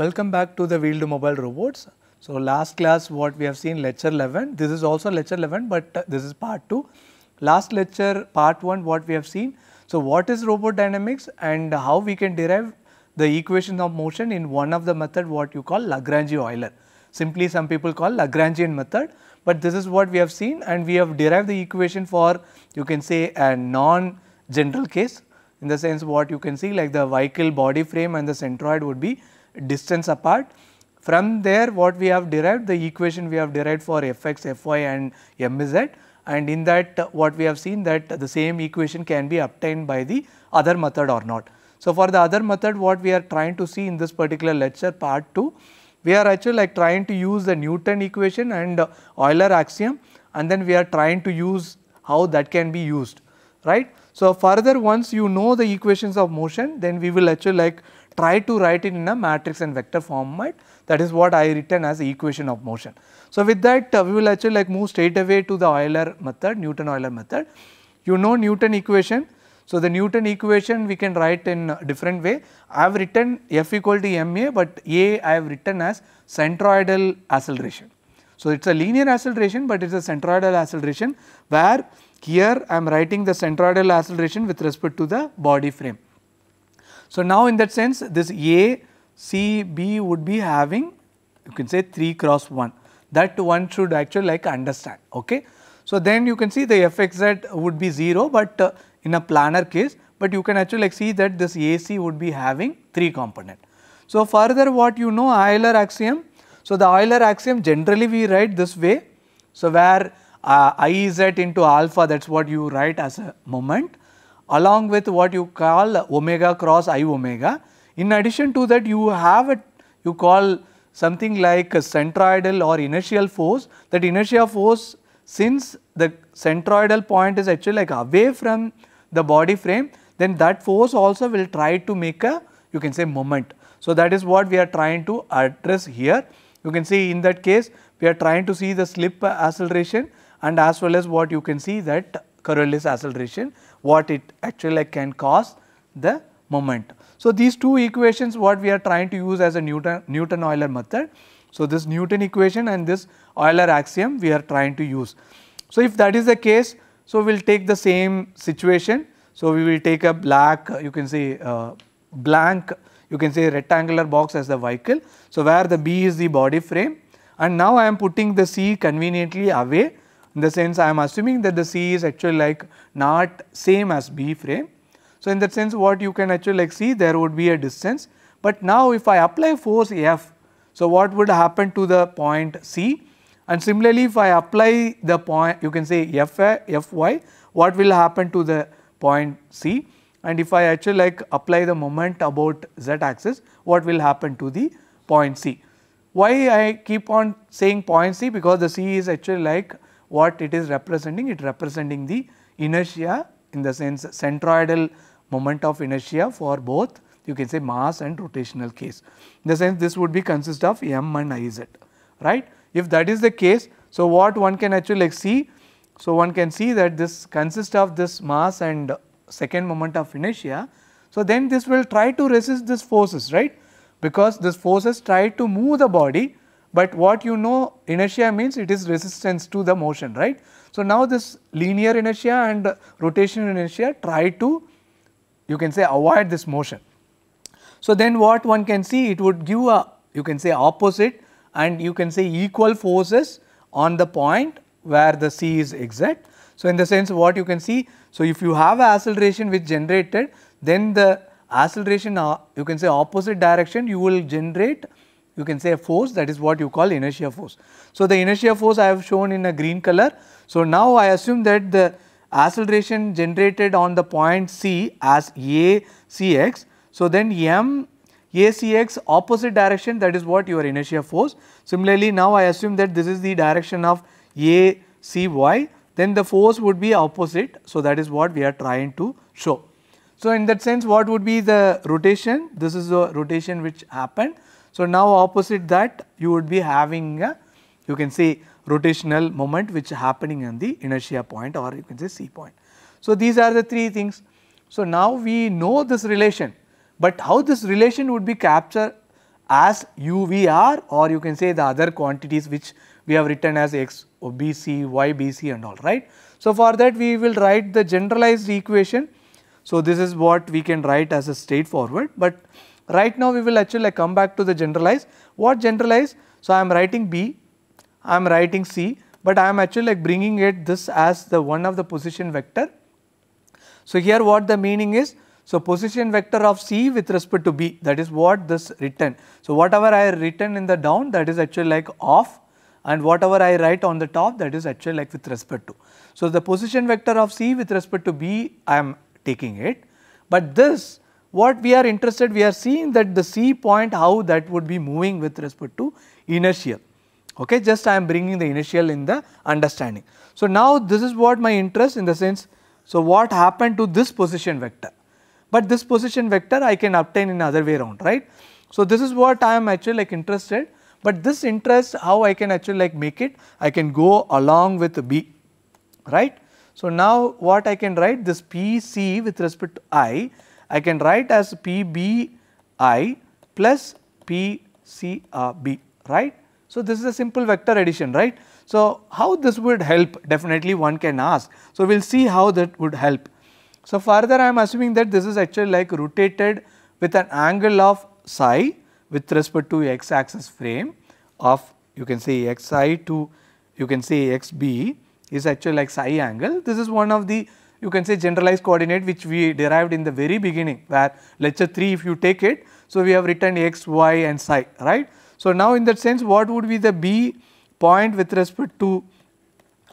Welcome back to the Wheel to Mobile Robots. So last class what we have seen lecture 11, this is also lecture 11 but uh, this is part 2. Last lecture part 1 what we have seen, so what is robot dynamics and how we can derive the equation of motion in one of the method what you call Lagrange Euler. Simply some people call Lagrangian method but this is what we have seen and we have derived the equation for you can say a non general case in the sense what you can see like the vehicle body frame and the centroid would be distance apart. From there what we have derived the equation we have derived for fx, fy and mz and in that what we have seen that the same equation can be obtained by the other method or not. So, for the other method what we are trying to see in this particular lecture part 2, we are actually like trying to use the Newton equation and Euler axiom and then we are trying to use how that can be used right. So, further once you know the equations of motion then we will actually like try to write it in a matrix and vector format that is what I written as equation of motion. So, with that uh, we will actually like move straight away to the Euler method, Newton-Euler method. You know Newton equation. So, the Newton equation we can write in different way. I have written F equal to ma but a I have written as centroidal acceleration. So, it is a linear acceleration but it is a centroidal acceleration where here I am writing the centroidal acceleration with respect to the body frame. So, now in that sense this A C B would be having you can say 3 cross 1 that one should actually like understand. Okay. So, then you can see the fxz would be 0, but uh, in a planar case, but you can actually like see that this AC would be having 3 component. So, further what you know Euler axiom. So, the Euler axiom generally we write this way. So, where uh, iz into alpha that is what you write as a moment along with what you call omega cross i omega. In addition to that you have a you call something like a centroidal or inertial force that inertia force since the centroidal point is actually like away from the body frame then that force also will try to make a you can say moment. So, that is what we are trying to address here. You can see in that case we are trying to see the slip acceleration and as well as what you can see that Coriolis acceleration what it actually can cause the moment. So, these two equations what we are trying to use as a Newton, Newton Euler method. So, this Newton equation and this Euler axiom we are trying to use. So, if that is the case, so we will take the same situation. So, we will take a black you can say uh, blank you can say rectangular box as the vehicle. So, where the B is the body frame and now I am putting the C conveniently away in the sense I am assuming that the C is actually like not same as B frame. So, in that sense what you can actually like see there would be a distance, but now if I apply force F, so what would happen to the point C and similarly if I apply the point you can say F, Fy what will happen to the point C and if I actually like apply the moment about z axis what will happen to the point C. Why I keep on saying point C because the C is actually like what it is representing? It representing the inertia in the sense centroidal moment of inertia for both you can say mass and rotational case. In the sense this would be consist of m and iz right. If that is the case so what one can actually like see so one can see that this consists of this mass and second moment of inertia. So then this will try to resist these forces right because these forces try to move the body but what you know inertia means it is resistance to the motion right. So, now this linear inertia and rotational inertia try to you can say avoid this motion. So, then what one can see it would give a you can say opposite and you can say equal forces on the point where the C is exact. So, in the sense what you can see so if you have acceleration which generated then the acceleration uh, you can say opposite direction you will generate you can say force that is what you call inertia force. So, the inertia force I have shown in a green color. So, now I assume that the acceleration generated on the point C as a c x. So, then m a c x opposite direction that is what your inertia force. Similarly, now I assume that this is the direction of a c y then the force would be opposite. So, that is what we are trying to show. So, in that sense what would be the rotation? This is the rotation which happened so, now opposite that you would be having a you can say rotational moment which happening on the inertia point or you can say C point. So, these are the three things. So, now we know this relation, but how this relation would be captured as UVR or you can say the other quantities which we have written as X BC, YBC and all right. So, for that we will write the generalized equation. So, this is what we can write as a straightforward, but Right now we will actually come back to the generalize. What generalize? So I am writing B, I am writing C, but I am actually like bringing it this as the one of the position vector. So here what the meaning is? So position vector of C with respect to B that is what this written. So whatever I written in the down that is actually like off and whatever I write on the top that is actually like with respect to. So the position vector of C with respect to B I am taking it but this what we are interested, we are seeing that the C point how that would be moving with respect to inertial. Okay, just I am bringing the inertial in the understanding. So now this is what my interest in the sense, so what happened to this position vector? But this position vector I can obtain in other way around, right? So this is what I am actually like interested, but this interest how I can actually like make it, I can go along with B, right? So now what I can write this PC with respect to I I can write as PBI plus PCB, uh, right. So, this is a simple vector addition, right. So, how this would help definitely one can ask. So, we will see how that would help. So, further I am assuming that this is actually like rotated with an angle of psi with respect to x axis frame of you can say xi to you can say xb is actually like psi angle. This is one of the you can say generalized coordinate which we derived in the very beginning where lecture 3 if you take it. So, we have written x, y and psi right. So, now in that sense what would be the B point with respect to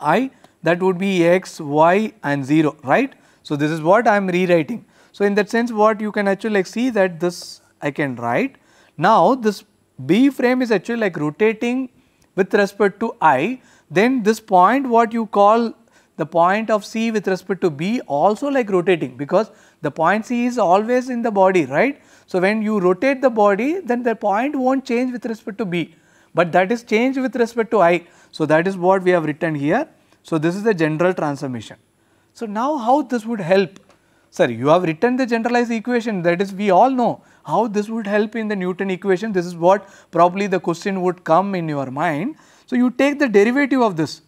i that would be x, y and 0 right. So, this is what I am rewriting. So, in that sense what you can actually like see that this I can write. Now, this B frame is actually like rotating with respect to i then this point what you call the point of C with respect to B also like rotating because the point C is always in the body, right. So, when you rotate the body then the point will not change with respect to B, but that is changed with respect to I. So, that is what we have written here. So, this is the general transformation. So, now how this would help? Sir, you have written the generalized equation that is we all know how this would help in the Newton equation. This is what probably the question would come in your mind. So, you take the derivative of this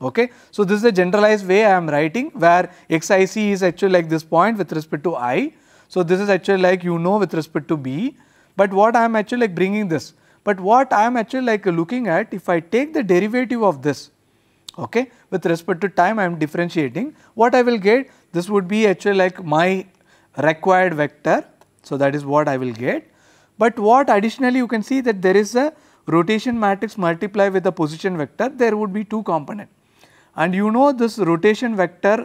Okay. So, this is a generalized way I am writing where xic is actually like this point with respect to i. So, this is actually like you know with respect to b, but what I am actually like bringing this. But what I am actually like looking at if I take the derivative of this okay, with respect to time I am differentiating what I will get this would be actually like my required vector. So, that is what I will get. But what additionally you can see that there is a rotation matrix multiply with the position vector there would be two component and you know this rotation vector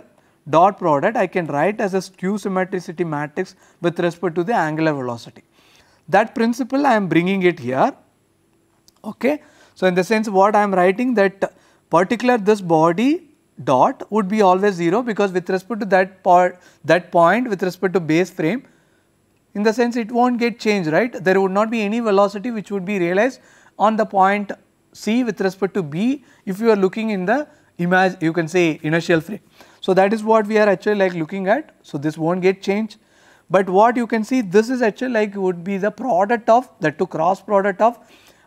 dot product I can write as a skew symmetricity matrix with respect to the angular velocity. That principle I am bringing it here. Okay. So, in the sense what I am writing that particular this body dot would be always 0 because with respect to that part that point with respect to base frame in the sense it won't get changed right there would not be any velocity which would be realized on the point C with respect to B if you are looking in the imagine you can say inertial frame. So that is what we are actually like looking at. So this won't get changed. But what you can see this is actually like would be the product of that to cross product of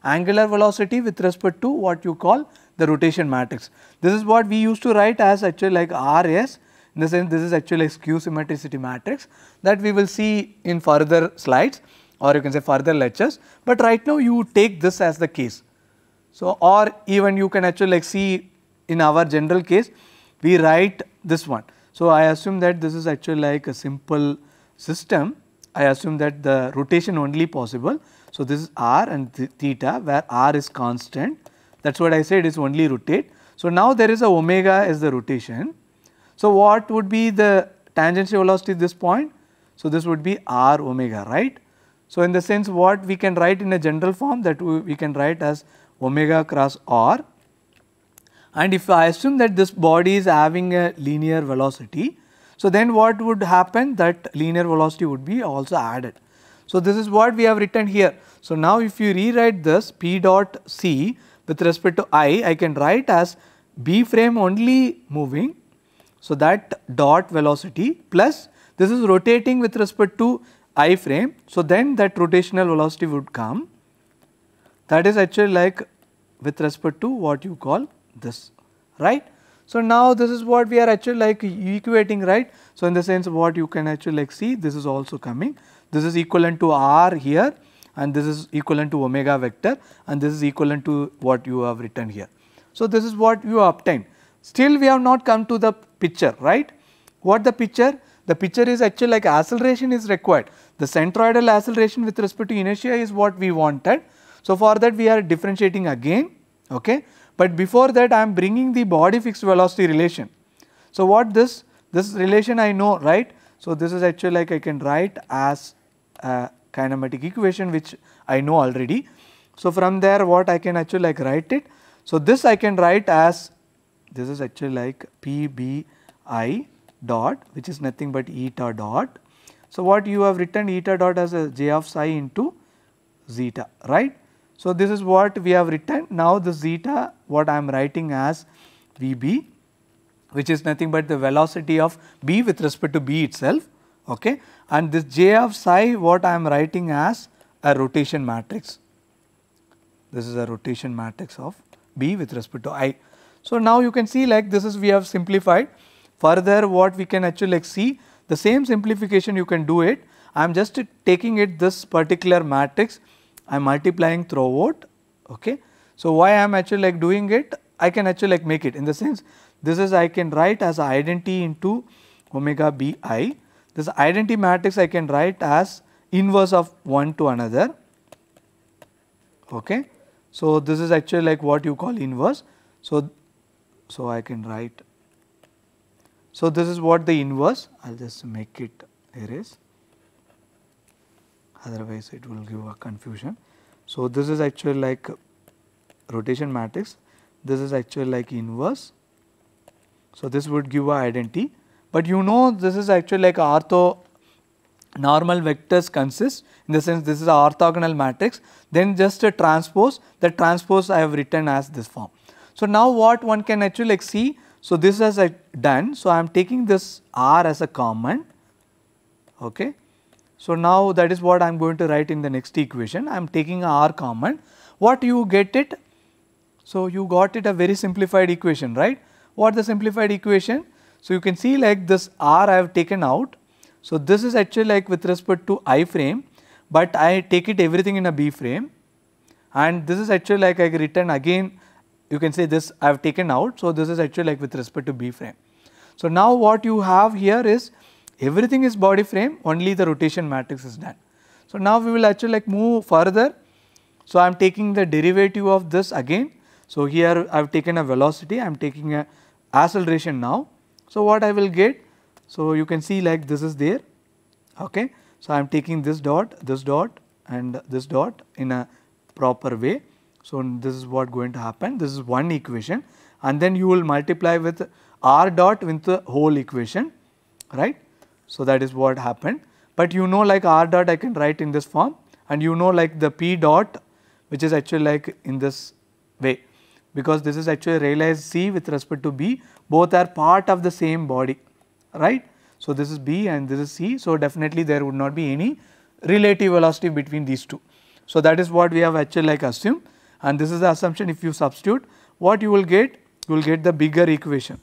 angular velocity with respect to what you call the rotation matrix. This is what we used to write as actually like RS in the sense this is actually like skew symmetricity matrix that we will see in further slides or you can say further lectures. But right now you take this as the case. So or even you can actually like see in our general case we write this one. So, I assume that this is actually like a simple system I assume that the rotation only possible. So, this is r and th theta where r is constant that is what I said is only rotate. So, now there is a omega as the rotation. So, what would be the tangential velocity at this point? So, this would be r omega right. So, in the sense what we can write in a general form that we can write as omega cross r and if I assume that this body is having a linear velocity, so then what would happen that linear velocity would be also added. So this is what we have written here. So now if you rewrite this P dot C with respect to I, I can write as B frame only moving. So that dot velocity plus this is rotating with respect to I frame. So then that rotational velocity would come. That is actually like with respect to what you call this right. So, now this is what we are actually like equating right. So, in the sense what you can actually like see this is also coming this is equivalent to r here and this is equivalent to omega vector and this is equivalent to what you have written here. So, this is what you obtained still we have not come to the picture right. What the picture? The picture is actually like acceleration is required the centroidal acceleration with respect to inertia is what we wanted. So, for that we are differentiating again okay but before that I am bringing the body fixed velocity relation. So what this, this relation I know right. So this is actually like I can write as a kinematic equation which I know already. So from there what I can actually like write it. So this I can write as this is actually like PBI dot which is nothing but eta dot. So what you have written eta dot as a j of psi into zeta right. So, this is what we have written. Now, the zeta what I am writing as Vb which is nothing but the velocity of B with respect to B itself okay. and this J of psi what I am writing as a rotation matrix. This is a rotation matrix of B with respect to I. So, now you can see like this is we have simplified further what we can actually like see the same simplification you can do it. I am just taking it this particular matrix I am multiplying throughout. Okay. So, why I am actually like doing it? I can actually like make it in the sense this is I can write as identity into omega b i. This identity matrix I can write as inverse of one to another. Okay. So, this is actually like what you call inverse. So, so I can write. So, this is what the inverse I will just make it erase otherwise it will give a confusion. So, this is actually like rotation matrix, this is actually like inverse. So, this would give a identity, but you know this is actually like ortho normal vectors consist in the sense this is an orthogonal matrix then just a transpose the transpose I have written as this form. So, now what one can actually like see so, this I done. So, I am taking this r as a common okay. So, now that is what I am going to write in the next equation. I am taking r common. What you get it? So, you got it a very simplified equation, right? What the simplified equation? So, you can see like this r I have taken out. So, this is actually like with respect to I frame, but I take it everything in a B frame and this is actually like I written again you can say this I have taken out. So, this is actually like with respect to B frame. So, now what you have here is everything is body frame only the rotation matrix is done. So, now we will actually like move further. So, I am taking the derivative of this again. So, here I have taken a velocity I am taking a acceleration now. So, what I will get? So, you can see like this is there. Okay. So, I am taking this dot, this dot and this dot in a proper way. So, this is what going to happen this is one equation and then you will multiply with r dot with the whole equation right. So, that is what happened, but you know like r dot I can write in this form and you know like the p dot which is actually like in this way because this is actually realized C with respect to B both are part of the same body right. So, this is B and this is C. So, definitely there would not be any relative velocity between these two. So, that is what we have actually like assumed and this is the assumption if you substitute what you will get you will get the bigger equation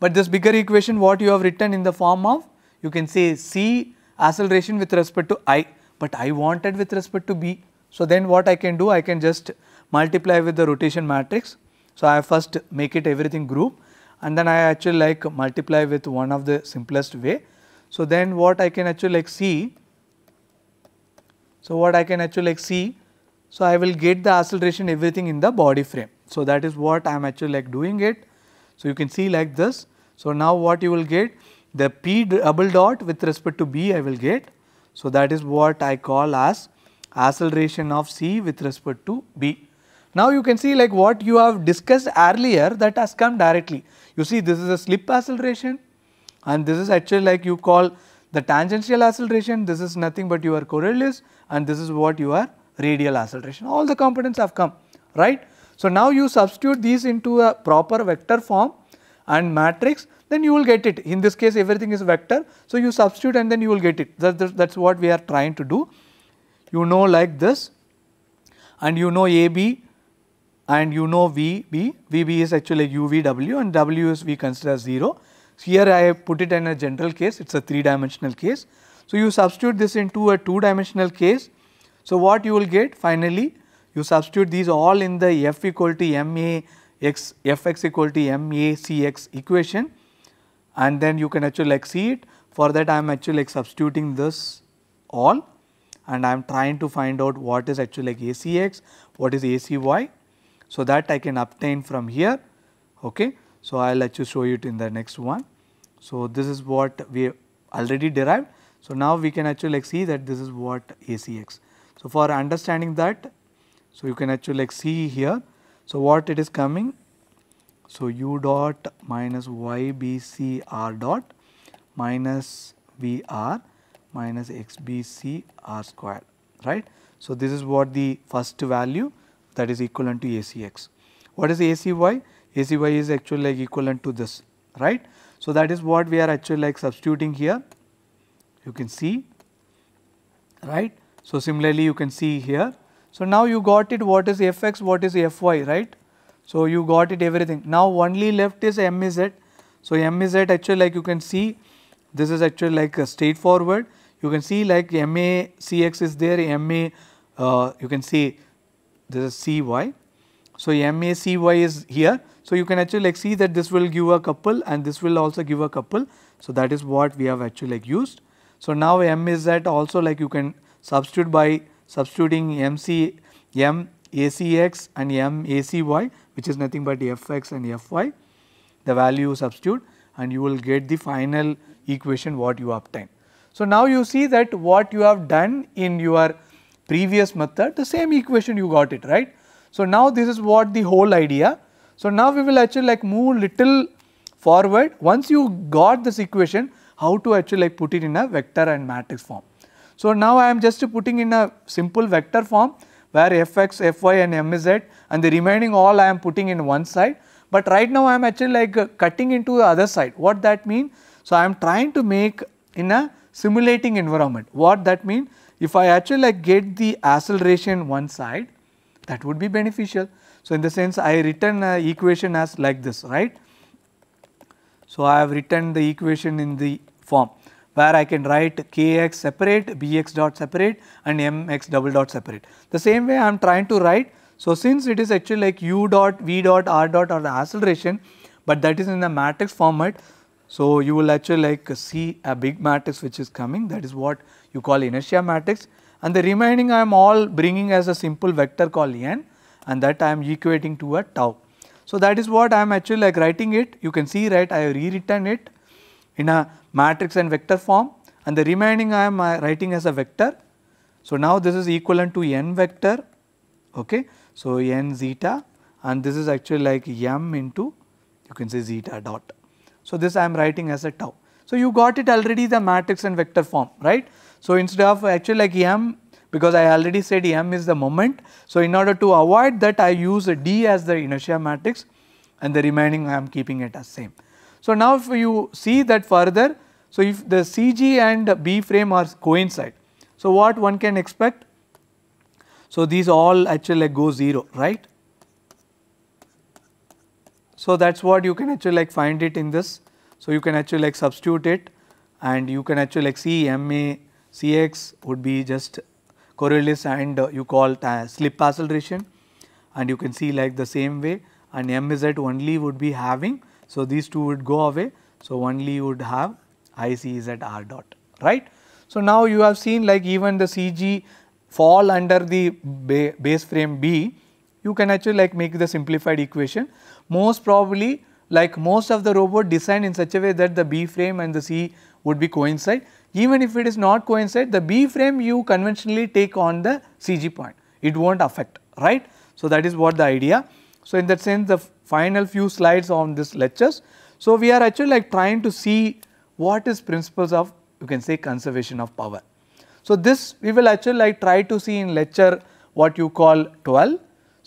but this bigger equation what you have written in the form of you can say C acceleration with respect to I, but I wanted with respect to B. So, then what I can do I can just multiply with the rotation matrix. So, I first make it everything group and then I actually like multiply with one of the simplest way. So, then what I can actually like see. So, what I can actually like see. So, I will get the acceleration everything in the body frame. So, that is what I am actually like doing it so, you can see like this. So, now what you will get the P double dot with respect to B I will get. So, that is what I call as acceleration of C with respect to B. Now, you can see like what you have discussed earlier that has come directly. You see this is a slip acceleration and this is actually like you call the tangential acceleration, this is nothing but your coriolis and this is what your radial acceleration. All the components have come, right. So, now you substitute these into a proper vector form and matrix then you will get it. In this case everything is vector. So, you substitute and then you will get it that, that, that is what we are trying to do. You know like this and you know AB and you know VB, VB is actually UVW and W is we consider 0. Here I put it in a general case, it is a 3 dimensional case. So, you substitute this into a 2 dimensional case. So, what you will get finally you substitute these all in the f equal to ma fx equal to ma cx equation and then you can actually like see it for that I am actually like substituting this all and I am trying to find out what is actually like ACX, what is ACY. So, that I can obtain from here. Okay. So, I will actually show you it in the next one. So, this is what we already derived. So, now we can actually like see that this is what ACX. So, for understanding that so, you can actually like see here. So, what it is coming? So, u dot minus ybc r dot minus vr minus xbc r square right. So, this is what the first value that is equivalent to ACX. What is ACY? ACY is actually like equivalent to this right. So, that is what we are actually like substituting here you can see right. So, similarly you can see here so, now you got it what is fx, what is fy, right. So, you got it everything. Now, only left is mz. So, mz actually like you can see this is actually like a straightforward. You can see like ma cx is there, ma uh, you can see this is cy. So, ma cy is here. So, you can actually like see that this will give a couple and this will also give a couple. So, that is what we have actually like used. So, now mz also like you can substitute by substituting MC, M ACX and M ACY which is nothing but Fx and Fy, the value substitute and you will get the final equation what you obtain. So, now you see that what you have done in your previous method the same equation you got it right. So, now this is what the whole idea. So, now we will actually like move little forward once you got this equation how to actually like put it in a vector and matrix form. So, now I am just putting in a simple vector form where fx, fy and mz and the remaining all I am putting in one side. But right now I am actually like uh, cutting into the other side. What that mean? So, I am trying to make in a simulating environment. What that mean? If I actually like get the acceleration one side that would be beneficial. So, in the sense I written a equation as like this right. So, I have written the equation in the form where I can write kx separate, bx dot separate and mx double dot separate. The same way I am trying to write. So, since it is actually like u dot, v dot, r dot or the acceleration, but that is in the matrix format. So, you will actually like see a big matrix which is coming that is what you call inertia matrix and the remaining I am all bringing as a simple vector called n and that I am equating to a tau. So, that is what I am actually like writing it you can see right I have rewritten it in a matrix and vector form and the remaining I am uh, writing as a vector. So, now this is equivalent to n vector, okay. so n zeta and this is actually like m into you can say zeta dot. So, this I am writing as a tau. So, you got it already the matrix and vector form right. So, instead of actually like m because I already said m is the moment. So, in order to avoid that I use d as the inertia matrix and the remaining I am keeping it as same. So, now if you see that further, so if the CG and B frame are coincide, so what one can expect? So, these all actually like go 0, right. So, that is what you can actually like find it in this. So, you can actually like substitute it and you can actually like see MA CX would be just correlated and you call it slip acceleration and you can see like the same way and MZ only would be having so, these two would go away. So, only you would have IC is at R dot right. So, now you have seen like even the CG fall under the ba base frame B you can actually like make the simplified equation most probably like most of the robot designed in such a way that the B frame and the C would be coincide. Even if it is not coincide, the B frame you conventionally take on the CG point, it will not affect, right. So, that is what the idea. So, in that sense the final few slides on this lectures. So, we are actually like trying to see what is principles of you can say conservation of power. So, this we will actually like try to see in lecture what you call 12.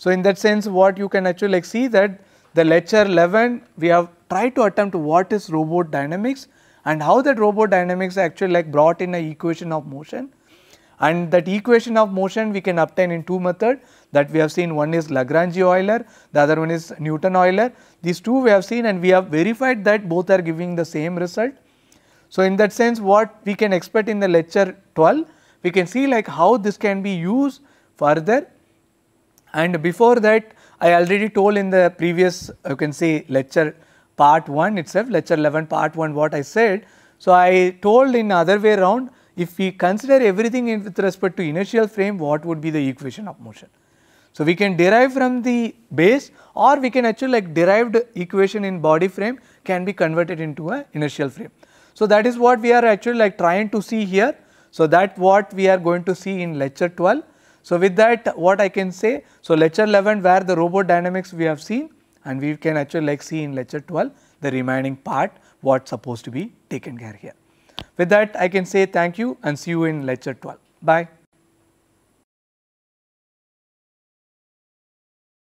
So, in that sense what you can actually like see that the lecture 11 we have tried to attempt what is robot dynamics and how that robot dynamics actually like brought in a equation of motion and that equation of motion we can obtain in two methods. that we have seen one is Lagrange Euler, the other one is Newton Euler. These two we have seen and we have verified that both are giving the same result. So, in that sense what we can expect in the lecture 12, we can see like how this can be used further and before that I already told in the previous you can say lecture part 1 itself lecture 11 part 1 what I said. So, I told in other way around if we consider everything in, with respect to inertial frame, what would be the equation of motion? So, we can derive from the base or we can actually like derived equation in body frame can be converted into a inertial frame. So, that is what we are actually like trying to see here. So, that what we are going to see in lecture 12. So, with that what I can say, so lecture 11 where the robot dynamics we have seen and we can actually like see in lecture 12 the remaining part what's supposed to be taken care here. With that, I can say thank you and see you in lecture 12. Bye.